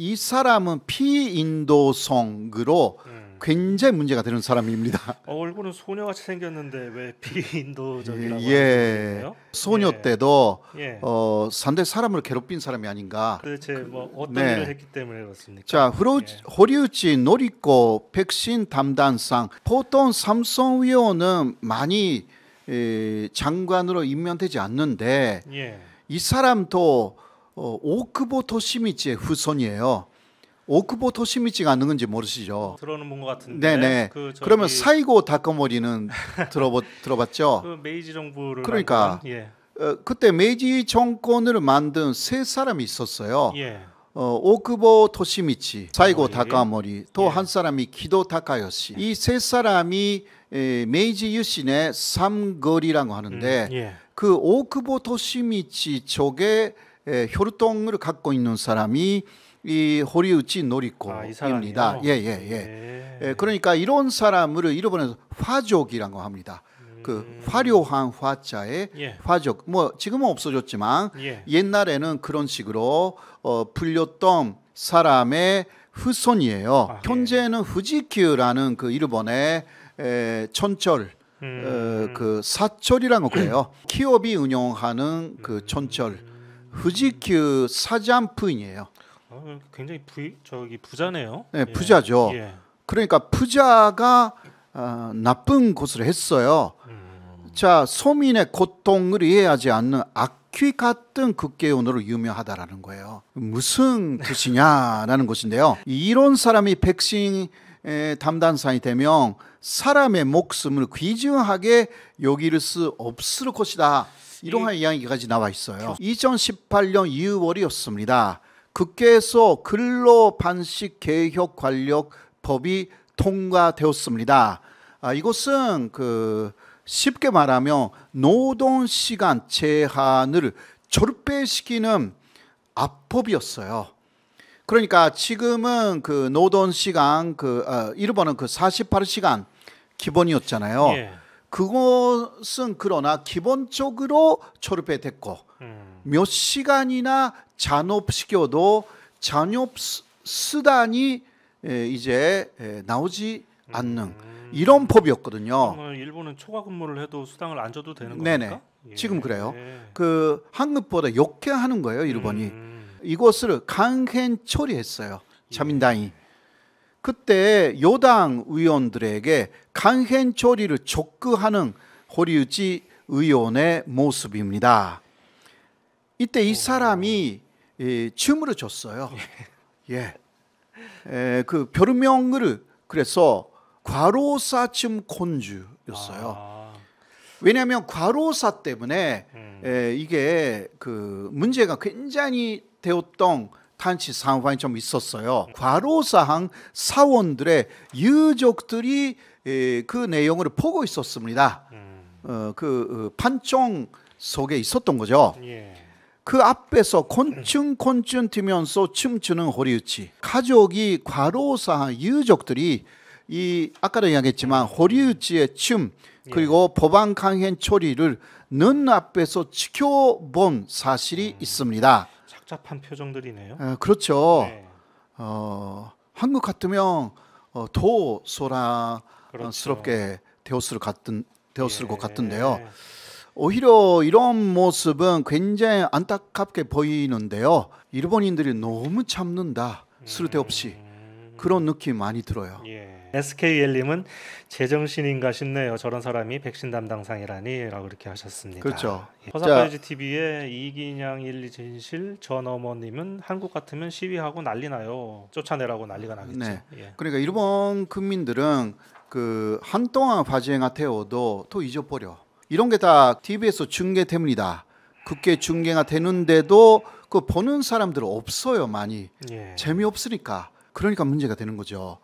이 사람은 피인도성으로 음. 굉장히 문제가 되는 사람입니다. 어, 얼굴은 소녀같이 생겼는데 왜 피인도적이라고 예, 요 소녀 예. 때도 예. 어, 상대 사람을 괴롭힌 사람이 아닌가. 도대체 그, 뭐 어떤 네. 일을 했기 때문에 그렇습니까? 자, 호리, 예. 호리우치 노리코 백신 담당상 보통 삼성 위원은 많이 에, 장관으로 임명되지 않는데 예. 이 사람도 어, 오크보 토시미치의 후손이에요. 오크보 토시미치가 아는 건지 모르시죠? 들어는 본것 같은데. 네네. 네. 그 저기... 그러면 사이고 다카모리는 들어보, 들어봤죠? 그 메이지 정부를 그러니까 예. 어, 그때 메이지 정권을 만든 세 사람이 있었어요. 예. 어, 오크보 토시미치, 사이고 다카모리, 또한 예. 사람이 기도 다카요시. 예. 이세 사람이 에, 메이지 유신의 삼거리라고 하는데 음, 예. 그 오크보 토시미치 쪽에 예, 혈통을 갖고 있는 사람이 이 호리우치 노리코입니다. 아, 예예예. 예. 예, 예. 네. 예. 그러니까 이런 사람을 일본에서 화족이라고 합니다. 그 음. 화려한 화자의 예. 화족 뭐 지금은 없어졌지만 예. 옛날에는 그런 식으로 어, 불렸던 사람의 후손이에요. 아, 현재는 후지큐라는그 일본의 에, 천철 음. 어, 그 사철이라는 거예요. 기업이 운영하는 그 음. 천철. 후지큐 사잔푸인이에요. 어, 굉장히 부, 저기 부자네요. 네, 예. 부자죠. 예. 그러니까 부자가 어, 나쁜 것을 했어요. 음. 자, 소민의 고통을 이해하지 않는 악귀 같은 국계의원으로 유명하다라는 거예요. 무슨 뜻이냐라는 것인데요. 이런 사람이 백신 담당사이 되면 사람의 목숨을 귀중하게 여길 수 없을 것이다. 이러한 예. 이야기까지 나와 있어요. 2018년 2월이었습니다. 국회에서 근로반식 개혁 관력 법이 통과되었습니다. 아, 이것은 그 쉽게 말하면 노동 시간 제한을 절배시키는 압법이었어요. 그러니까 지금은 그 노동 시간 그 어, 일본은 그 48시간 기본이었잖아요. 예. 그것은 그러나 기본적으로 졸업이 됐고 음. 몇 시간이나 잔업시켜도 잔업 수단이 이제 나오지 않는 음. 이런 법이었거든요. 일본은 초과 근무를 해도 수당을 안 줘도 되는 겁니까? 네네. 예. 지금 그래요. 예. 그 한국보다 욕해 하는 거예요, 일본이. 음. 이곳을 강행 처리했어요. 예. 자민당이. 그때 여당 의원들에게 강행 처리를 촉구하는 호리우지 의원의 모습입니다. 이때 이 사람이 이 춤을 줬어요. 예. 예. 에, 그 별명을 그래서 과로사춤 곤주였어요. 아. 왜냐하면 과로사 때문에 음. 에, 예, 이게 그 문제가 굉장히 되었던 단체 상황이 좀 있었어요. 음. 과로사항 사원들의 유족들이 에, 예, 그 내용을 보고 있었습니다. 음. 어, 그 어, 판정 속에 있었던 거죠. 예. 그 앞에서 곤충 곤충 뛰면서 춤추는 호리우치 가족이 과로사항 유족들이 이 아까도 이야기했지만 호리우지의 춤 그리고 예. 법안 강행 처리를 눈앞에서 지켜본 사실이 음. 있습니다. 착잡한 표정들이네요. 에, 어, 그렇죠. 네. 어, 한국 같으면 어, 도소라스럽게 어, 그렇죠. 되었을 같은 되었을 예. 것 같은데요. 오히려 이런 모습은 굉장히 안타깝게 보이는데요. 일본인들이 너무 참는다, 음. 쓸데없이 그런 느낌 많이 들어요. 예. SKL님은 제정신인가 싶네요. 저런 사람이 백신 담당상이라니라고 이렇게 하셨습니다. 그렇죠. 허사파이즈 예. TV의 이기냥 일리 진실 전 어머님은 한국 같으면 시위하고 난리나요. 쫓아내라고 난리가 나겠죠. 네. 예. 그러니까 일본 국민들은 그 한동안 바지아 태워도 또 잊어버려. 이런 게 다 TV에서 중계 때문이다. 국회 중계가 되는데도 그 보는 사람들 없어요 많이 예. 재미없으니까 그러니까 문제가 되는 거죠.